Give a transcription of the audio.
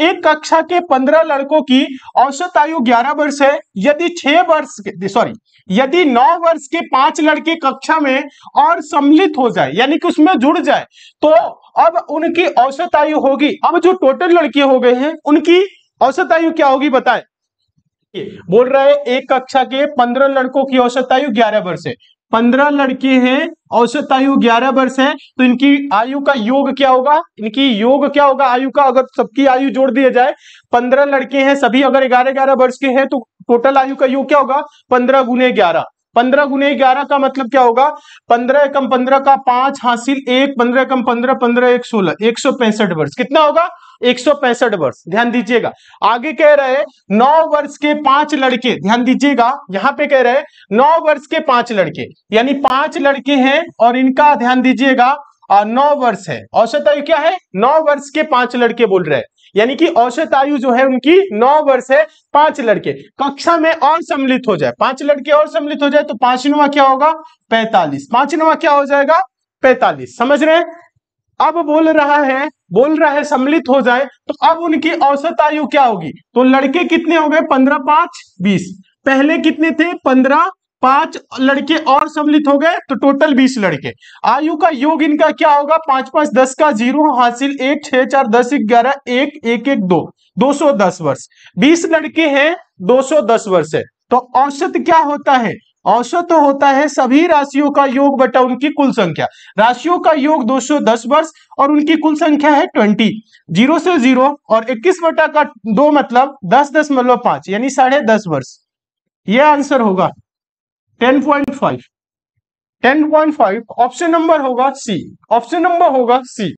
एक कक्षा के पंद्रह लड़कों की औसत आयु ग्यारह वर्ष है यदि छह वर्ष सॉरी यदि नौ वर्ष के पांच लड़के कक्षा में और सम्मिलित हो जाए यानी कि उसमें जुड़ जाए तो अब उनकी औसत आयु होगी अब जो टोटल लड़के हो गए हैं उनकी औसत आयु क्या होगी बताए बोल रहा है एक कक्षा के पंद्रह लड़कों की औसत आयु ग्यारह वर्ष है पंद्रह लड़के हैं औसत आयु ग्यारह वर्ष है तो इनकी आयु का योग क्या होगा इनकी योग क्या होगा आयु का अगर सबकी आयु जोड़ दिया जाए पंद्रह लड़के हैं सभी अगर ग्यारह ग्यारह वर्ष के हैं तो टोटल आयु का योग क्या होगा पंद्रह गुने ग्यारह पंद्रह गुने ग्यारह का मतलब क्या होगा पंद्रह एकम पंद्रह का पांच हासिल एक पंद्रह एकम पंद्रह पंद्रह एक सोलह एक सौ पैंसठ वर्ष कितना होगा एक सौ पैंसठ वर्ष ध्यान दीजिएगा आगे कह रहे नौ वर्ष के पांच लड़के ध्यान दीजिएगा यहां पे कह रहे नौ वर्ष के पांच लड़के यानी पांच लड़के हैं और इनका ध्यान दीजिएगा नौ वर्ष है औसत आयु क्या है नौ वर्ष के पांच लड़के बोल रहे हैं यानी कि औसत आयु जो है उनकी नौ वर्ष है पांच लड़के कक्षा में और सम्मिलित हो जाए पांच लड़के और सम्मिलित हो जाए तो पांचवा क्या होगा पैतालीस पांचवा क्या हो जाएगा पैतालीस समझ रहे हैं अब बोल रहा है बोल रहा है सम्मिलित हो जाए तो अब उनकी औसत आयु क्या होगी तो लड़के कितने हो गए पंद्रह पांच बीस पहले कितने थे पंद्रह पांच लड़के और सम्मिलित हो गए तो टोटल बीस लड़के आयु का योग इनका क्या होगा पांच पांच दस का जीरो हासिल एक छह चार दस ग्यारह एक एक एक दो दो सौ दस वर्ष बीस लड़के हैं दो सौ दस वर्ष है तो औसत क्या होता है औसत तो होता है सभी राशियों का योग बटा उनकी कुल संख्या राशियों का योग 210 वर्ष और उनकी कुल संख्या है 20 जीरो से जीरो और 21 बटा का दो मतलब दस दशमलव पांच यानी साढ़े दस वर्ष यह आंसर होगा ten point five ten point five option number होगा सी ऑप्शन नंबर होगा सी